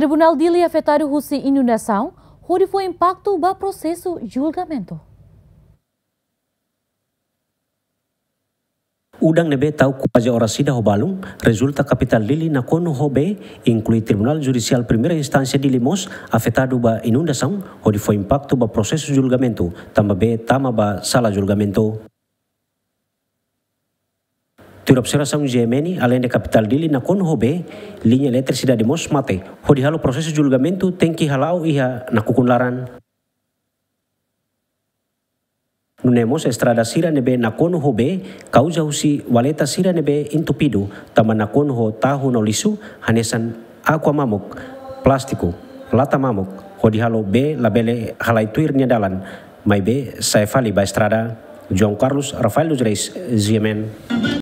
Tribunal dili afetar o em inundação, onde foi impacto o processo julgamento. Udang nebe tau kupaja ora sida hobalung, resulta capital lili na hobe, inclui Tribunal Judicial Primeira Instância de Limos, afetado ba inundação, onde foi impacto ba processo julgamento, também tama ba sala julgamento. Ti observação de Yemeni, além da capital dili na linya letter sida de mate. onde o processo de julgamento tem que halau iha na Kukunlaran. Nunemos estrada sira nebe na hobe causa usi waleta sira nebe entupido, tama na ho tahu nolisu, hanesan aquamamuk, plastiku lata mamuk, di halo be labele halai halaituirnya dalan, mai be saifali ba estrada. João Carlos Rafael dos Reis, Ziemen.